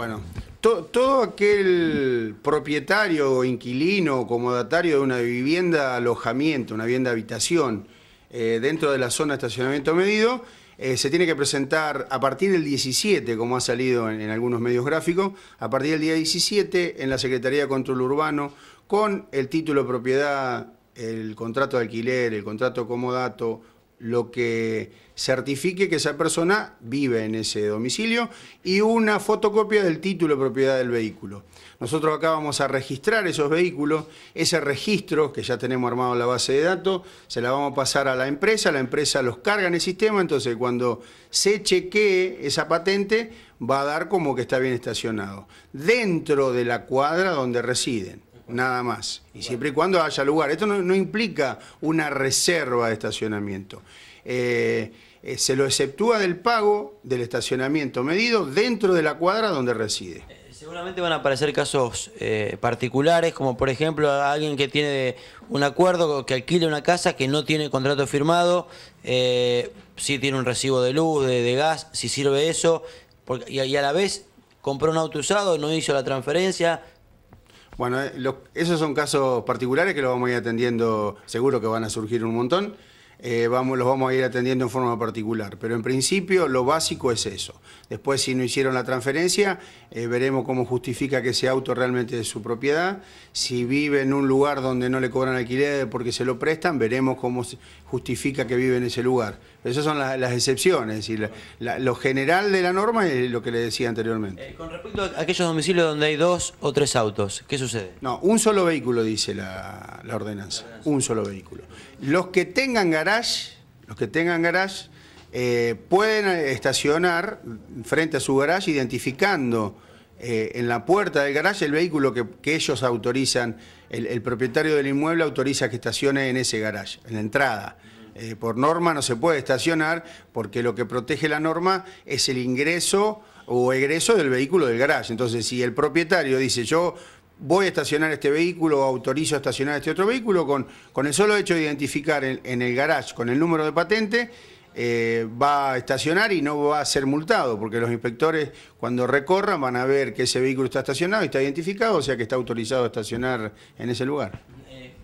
Bueno, todo aquel propietario inquilino o comodatario de una vivienda alojamiento, una vivienda habitación, eh, dentro de la zona de estacionamiento medido, eh, se tiene que presentar a partir del 17, como ha salido en, algunos medios gráficos, a partir del día 17 en la Secretaría de Control Urbano con el título de propiedad, el contrato de alquiler, el contrato comodato lo que certifique que esa persona vive en ese domicilio y una fotocopia del título de propiedad del vehículo. Nosotros acá vamos a registrar esos vehículos, ese registro que ya tenemos armado en la base de datos, se la vamos a pasar a la empresa, la empresa los carga en el sistema, entonces cuando se chequee esa patente va a dar como que está bien estacionado, dentro de la cuadra donde residen nada más. Y siempre y cuando haya lugar. Esto no, implica una reserva de estacionamiento. Eh, eh, se lo exceptúa del pago del estacionamiento medido dentro de la cuadra donde reside. Eh, seguramente van a aparecer casos particulares, como por ejemplo alguien que tiene un acuerdo, que alquile una casa, que no tiene contrato firmado, si tiene un recibo de luz, de, gas, si sirve eso, y, y, a la vez compró un auto usado, no hizo la transferencia, bueno, eh, esos son casos particulares que lo vamos a ir atendiendo, seguro que van a surgir un montón. Eh, vamos, los vamos a ir atendiendo en forma particular. Pero en principio lo básico es eso. Después si no hicieron la transferencia, eh, veremos cómo justifica que ese auto realmente es su propiedad. Si vive en un lugar donde no le cobran alquiler porque se lo prestan, veremos cómo justifica que vive en ese lugar. Esas son las, excepciones. lo general de la norma es lo que le decía anteriormente. Eh, con respecto a aquellos domicilios donde hay dos o tres autos, ¿qué sucede? No, un solo vehículo dice la, ordenanza. Un solo vehículo. Los que tengan garaje los que tengan garage, eh, pueden eh, estacionar frente a su garage identificando eh, en la puerta del garage el vehículo que, ellos autorizan, el, propietario del inmueble autoriza que estacione en ese garage, en la entrada. por norma no se puede estacionar porque lo que protege la norma es el ingreso o egreso del vehículo del garage. Entonces, si el propietario dice yo voy a estacionar este vehículo autorizo a estacionar este otro vehículo, con, el solo hecho de identificar en, el garage con el número de patente, eh, va a estacionar y no va a ser multado, porque los inspectores cuando recorran van a ver que ese vehículo está estacionado y está identificado, o sea que está autorizado a estacionar en ese lugar.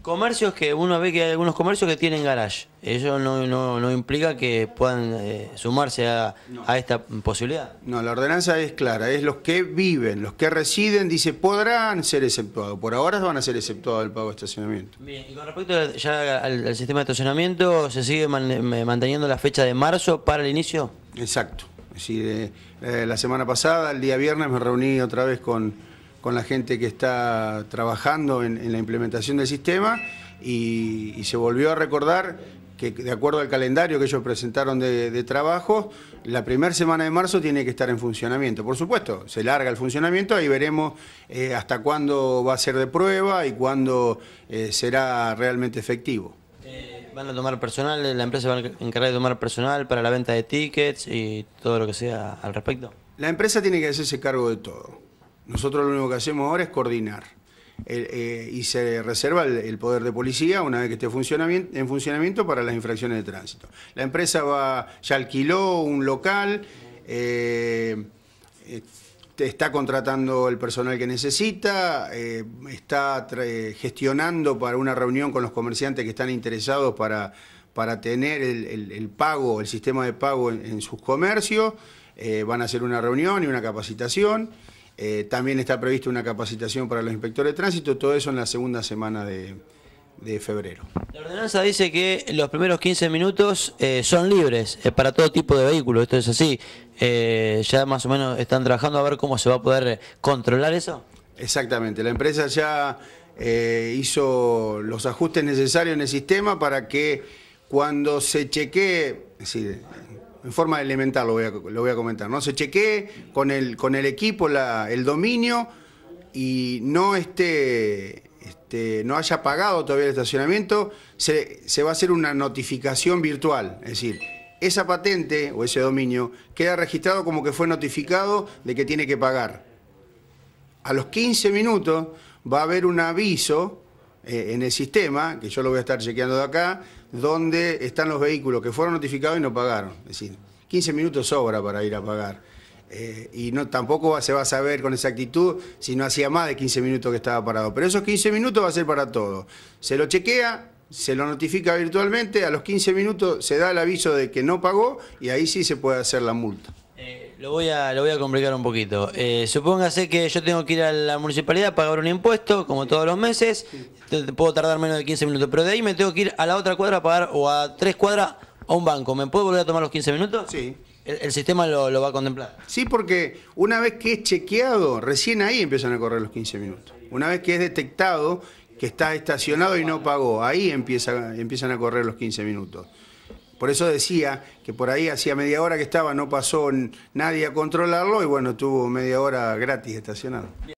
Comercios que uno ve que hay algunos comercios que tienen garage. Eso no, implica que puedan eh, sumarse a, esta posibilidad. No, la ordenanza es clara. Es los que viven, los que residen, dice, podrán ser exceptuados. Por ahora van a ser exceptuados del pago de estacionamiento. Bien, y con respecto ya al, sistema de estacionamiento, ¿se sigue manteniendo la fecha de marzo para el inicio? Exacto. Es decir, eh, eh, la semana pasada, el día viernes, me reuní otra vez con con la gente que está trabajando en, la implementación del sistema y, se volvió a recordar que de acuerdo al calendario que ellos presentaron de, trabajo, la primera semana de marzo tiene que estar en funcionamiento. Por supuesto, se larga el funcionamiento, ahí veremos eh, hasta cuándo va a ser de prueba y cuándo eh, será realmente efectivo. Eh, ¿Van a tomar personal? ¿La empresa va a encargar de tomar personal para la venta de tickets y todo lo que sea al respecto? La empresa tiene que hacerse cargo de todo. Nosotros lo único que hacemos ahora es coordinar. Eh, y se reserva el, poder de policía una vez que esté en funcionamiento para las infracciones de tránsito. La empresa va, ya alquiló un local, eh, eh, está contratando el personal que necesita, está gestionando para una reunión con los comerciantes que están interesados para, tener el, pago, el sistema de pago en sus comercios. van a hacer una reunión y una capacitación. Eh, también está prevista una capacitación para los inspectores de tránsito, todo eso en la segunda semana de, febrero. La ordenanza dice que los primeros 15 minutos eh, son libres eh, para todo tipo de vehículos, esto es así. ya más o menos están trabajando a ver cómo se va a poder controlar eso. Exactamente, la empresa ya hizo los ajustes necesarios en el sistema para que cuando se chequee, en forma elemental lo voy a, lo voy a comentar, ¿no? Se chequee con el, con el equipo el dominio y no esté, este, no haya pagado todavía el estacionamiento, se, se va a hacer una notificación virtual, es decir, esa patente o ese dominio queda registrado como que fue notificado de que tiene que pagar. A los 15 minutos va a haber un aviso eh, en el sistema, que yo lo voy a estar chequeando de acá, donde están los vehículos que fueron notificados y no pagaron. Es decir, 15 minutos sobra para ir a pagar. Eh, y no, tampoco se va a saber con exactitud si no hacía más de 15 minutos que estaba parado. Pero esos 15 minutos va a ser para todo. Se lo chequea, se lo notifica virtualmente, a los 15 minutos se da el aviso de que no pagó y ahí sí se puede hacer la multa. Lo voy a, lo voy a complicar un poquito. Eh, supóngase que yo tengo que ir a la municipalidad a pagar un impuesto, como todos los meses, puedo tardar menos de 15 minutos, pero de ahí me tengo que ir a la otra cuadra a pagar o a tres cuadras a un banco. ¿Me puedo volver a tomar los 15 minutos? Sí. El, sistema lo, va a contemplar. Sí, porque una vez que es chequeado, recién ahí empiezan a correr los 15 minutos. Una vez que es detectado que está estacionado y no pagó, ahí empieza, empiezan a correr los 15 minutos. Por eso decía que por ahí hacía media hora que estaba, no pasó nadie a controlarlo y bueno, tuvo media hora gratis estacionado.